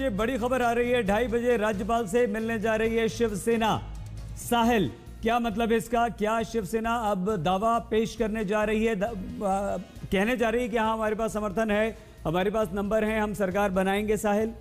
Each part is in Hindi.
बजे बड़ी खबर आ रही है ढाई बजे राज्यपाल से मिलने जा रही है शिवसेना साहिल क्या मतलब इसका क्या शिवसेना अब दावा पेश करने जा रही है द, आ, कहने जा रही है कि हाँ हमारे पास समर्थन है हमारे पास नंबर है हम सरकार बनाएंगे साहिल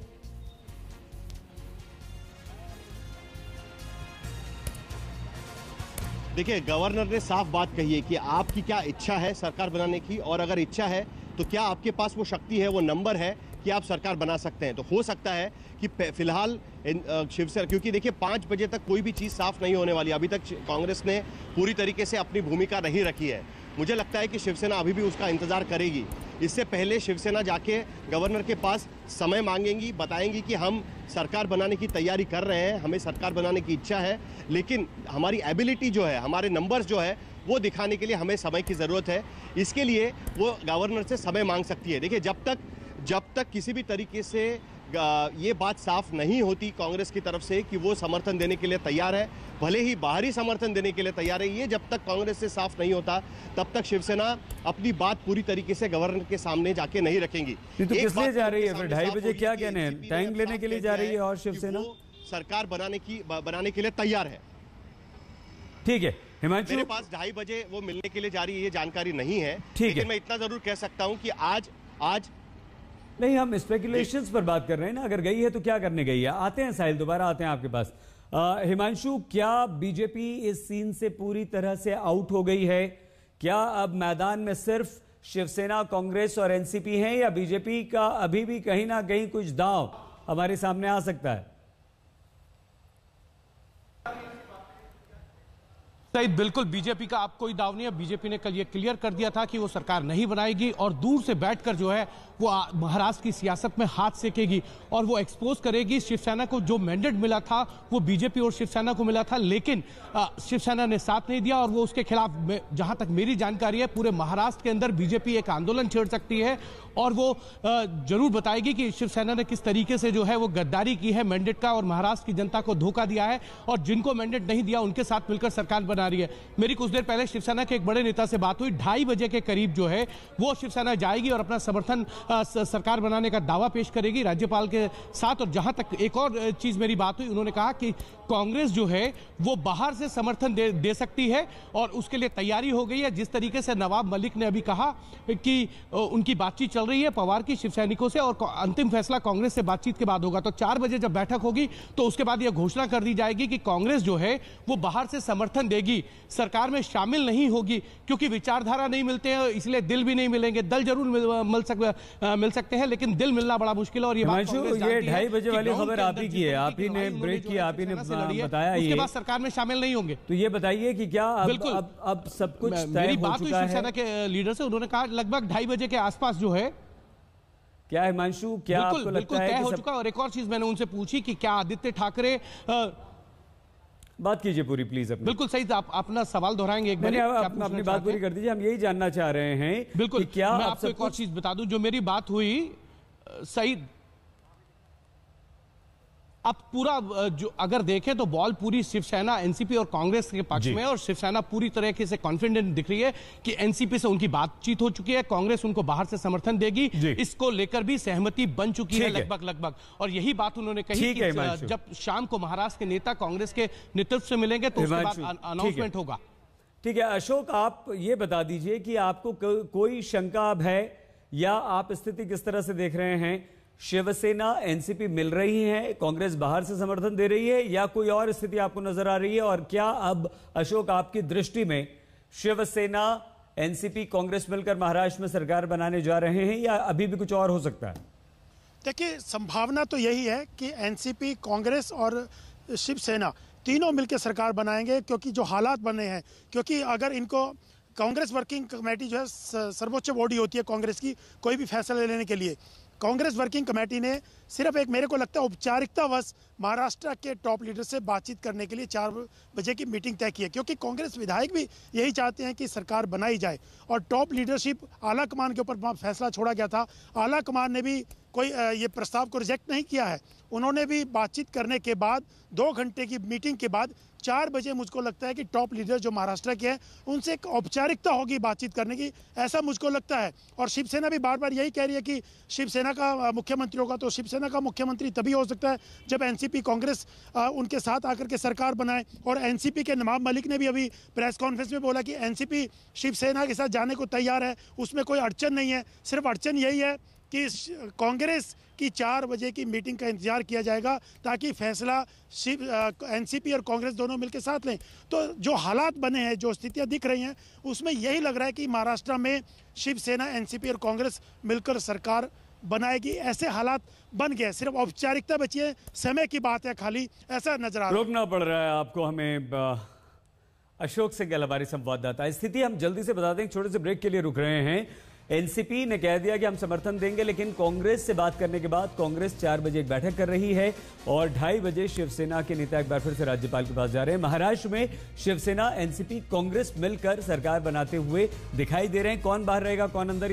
देखिए गवर्नर ने साफ बात कही है कि आपकी क्या इच्छा है सरकार बनाने की और अगर इच्छा है तो क्या आपके पास वो शक्ति है वो नंबर है कि आप सरकार बना सकते हैं तो हो सकता है कि फिलहाल शिवसेना क्योंकि देखिए पाँच बजे तक कोई भी चीज़ साफ नहीं होने वाली अभी तक कांग्रेस ने पूरी तरीके से अपनी भूमिका नहीं रखी है मुझे लगता है कि शिवसेना अभी भी उसका इंतज़ार करेगी इससे पहले शिवसेना जाके गवर्नर के पास समय मांगेंगी बताएंगी कि हम सरकार बनाने की तैयारी कर रहे हैं हमें सरकार बनाने की इच्छा है लेकिन हमारी एबिलिटी जो है हमारे नंबर्स जो है वो दिखाने के लिए हमें समय की ज़रूरत है इसके लिए वो गवर्नर से समय मांग सकती है देखिए जब तक जब तक किसी भी तरीके से ये बात साफ नहीं होती कांग्रेस की तरफ से कि वो समर्थन देने के लिए तैयार है भले ही बाहरी समर्थन देने के लिए तैयार है ये जब तक कांग्रेस से साफ नहीं होता तब तक शिवसेना अपनी बात पूरी तरीके से गवर्नर के सामने जाके नहीं रखेंगी तो किस लिए जा रही है ढाई बजे क्या कहने टाइम लेने के लिए जा रही है और शिवसेना सरकार बनाने की बनाने के लिए तैयार है ठीक है हिमांशु मेरे पास ढाई बजे वो मिलने के लिए जा रही है ये जानकारी नहीं है ठीक है मैं इतना जरूर कह सकता हूँ कि आज आज नहीं हम स्पेकुलेशन पर बात कर रहे हैं ना अगर गई है तो क्या करने गई है आते हैं साहिल दोबारा आते हैं आपके पास हिमांशु क्या बीजेपी इस सीन से पूरी तरह से आउट हो गई है क्या अब मैदान में सिर्फ शिवसेना कांग्रेस और एनसीपी हैं या बीजेपी का अभी भी कहीं ना कहीं कुछ दांव हमारे सामने आ सकता है सईद बिल्कुल बीजेपी का आप कोई दाव नहीं है बीजेपी ने कल ये क्लियर कर दिया था कि वो सरकार नहीं बनाएगी और दूर से बैठकर जो है वो महाराष्ट्र की सियासत में हाथ सेकेगी और वो एक्सपोज करेगी शिवसेना को जो मैंडेट मिला था वो बीजेपी और शिवसेना को मिला था लेकिन शिवसेना ने साथ नहीं दिया और वो उसके खिलाफ जहां तक मेरी जानकारी है पूरे महाराष्ट्र के अंदर बीजेपी एक आंदोलन छेड़ सकती है और वो जरूर बताएगी कि शिवसेना ने किस तरीके से जो है वो गद्दारी की है मैंडेट का और महाराष्ट्र की जनता को धोखा दिया है और जिनको मैंडेट नहीं दिया उनके साथ मिलकर सरकार बना रही है मेरी कुछ देर पहले शिवसेना के एक बड़े नेता से बात हुई ढाई बजे के करीब जो है वो शिवसेना जाएगी और अपना समर्थन सरकार बनाने का दावा पेश करेगी राज्यपाल के साथ और जहां तक एक और चीज मेरी बात हुई उन्होंने कहा कि कांग्रेस जो है वो बाहर से समर्थन दे, दे सकती है और उसके लिए तैयारी हो गई है जिस तरीके से नवाब मलिक ने अभी कहा कि उनकी बातचीत चल रही है पवार की शिव से और अंतिम फैसला कांग्रेस से बातचीत के बाद होगा तो चार बजे जब बैठक होगी तो उसके बाद यह घोषणा कर दी जाएगी कि कांग्रेस जो है वो बाहर से समर्थन देगी होगी सरकार में शामिल नहीं होगी क्योंकि विचारधारा नहीं मिलते हैं इसलिए दिल भी नहीं मिलेंगे दल जरूर मिल, मिल, सक, मिल सकते हैं लेकिन दिल मिलना बड़ा मुश्किल है और ये बात ये ढाई बजे वाली खबर आप ही की है आप ही ने ब्रेक किया आप ही ने बताया उसके बाद सरकार में शामिल नहीं होंगे तो ये बताइए कि क्या बिल्कुल अब सब कुछ मेरी बात हुई शिवसेना के लीडर से उन्होंने कहा लगभग ढाई बजे के आसपास जो है क्या हिमांशु क्या बिल्कुल, आपको बिल्कुल तय हो सब... चुका और एक और चीज मैंने उनसे पूछी कि क्या आदित्य ठाकरे बात कीजिए पूरी प्लीज अपनी बिल्कुल सही तो आप अपना सवाल दोहराएंगे एक बार आप, अपनी बात पूरी कर दीजिए हम यही जानना चाह रहे हैं बिल्कुल क्या मैं आपको एक और चीज बता दूं जो मेरी बात हुई सही अब पूरा जो अगर देखें तो बॉल पूरी शिवसेना एनसीपी और कांग्रेस के पक्ष में और शिवसेना पूरी तरह से कॉन्फिडेंट दिख रही है कि एनसीपी से उनकी बातचीत हो चुकी है कांग्रेस उनको बाहर से समर्थन देगी इसको लेकर भी सहमति बन चुकी है लगभग लगभग और यही बात उन्होंने कही कि जब शाम को महाराष्ट्र के नेता कांग्रेस के नेतृत्व से मिलेंगे तो अनाउंसमेंट होगा ठीक है अशोक आप ये बता दीजिए कि आपको कोई शंका अब है या आप स्थिति किस तरह से देख रहे हैं शिवसेना एनसीपी मिल रही है कांग्रेस बाहर से समर्थन दे रही है या कोई और स्थिति आपको नजर आ रही है और क्या अब अशोक आपकी दृष्टि में शिवसेना एनसीपी कांग्रेस मिलकर महाराष्ट्र में सरकार बनाने जा रहे हैं या अभी भी कुछ और हो सकता है देखिए संभावना तो यही है कि एनसीपी कांग्रेस और शिवसेना तीनों मिलकर सरकार बनाएंगे क्योंकि जो हालात बने हैं क्योंकि अगर इनको कांग्रेस वर्किंग कमेटी जो है सर्वोच्च बॉडी होती है कांग्रेस की कोई भी फैसला लेने के लिए कांग्रेस वर्किंग कमेटी ने सिर्फ एक मेरे को लगता है औपचारिकतावश महाराष्ट्र के टॉप लीडर से बातचीत करने के लिए चार बजे की मीटिंग तय की है क्योंकि कांग्रेस विधायक भी यही चाहते हैं कि सरकार बनाई जाए और टॉप लीडरशिप आला कमान के ऊपर फैसला छोड़ा गया था आला कमान ने भी कोई ये प्रस्ताव को रिजेक्ट नहीं किया है उन्होंने भी बातचीत करने के बाद दो घंटे की मीटिंग के बाद चार बजे मुझको लगता है कि टॉप लीडर जो महाराष्ट्र के हैं उनसे एक औपचारिकता होगी बातचीत करने की ऐसा मुझको लगता है और शिवसेना भी बार बार यही कह रही है कि शिवसेना का मुख्यमंत्री होगा तो शिवसेना का मुख्यमंत्री तभी हो सकता है जब एनसीपी कांग्रेस उनके साथ आकर के सरकार बनाए और एनसीपी के नवाब मलिक ने भी अभी प्रेस कॉन्फ्रेंस में बोला कि एनसीपी शिवसेना के साथ जाने को तैयार है उसमें कोई अड़चन नहीं है सिर्फ अड़चन यही है कि कांग्रेस की चार बजे की मीटिंग का इंतजार किया जाएगा ताकि फैसला शिव एनसीपी और कांग्रेस दोनों मिलकर साथ लें तो जो हालात बने हैं जो स्थितियां दिख रही हैं उसमें यही लग रहा है कि महाराष्ट्र में शिवसेना एनसीपी और कांग्रेस मिलकर सरकार बनाएगी ऐसे हालात बन गए सिर्फ औपचारिकता बची है समय की बात है खाली ऐसा नजर आ रोकना पड़ रहा है आपको हमें अशोक से गल हमारे संवाददाता स्थिति हम जल्दी से बता दें छोटे से ब्रेक के लिए रुक रहे हैं एनसीपी ने कह दिया कि हम समर्थन देंगे लेकिन कांग्रेस से बात करने के बाद कांग्रेस चार बजे एक बैठक कर रही है और ढाई बजे शिवसेना के नेता एक बार फिर से राज्यपाल के पास जा रहे हैं महाराष्ट्र में शिवसेना एनसीपी कांग्रेस मिलकर सरकार बनाते हुए दिखाई दे रहे हैं कौन बाहर रहेगा कौन अंदर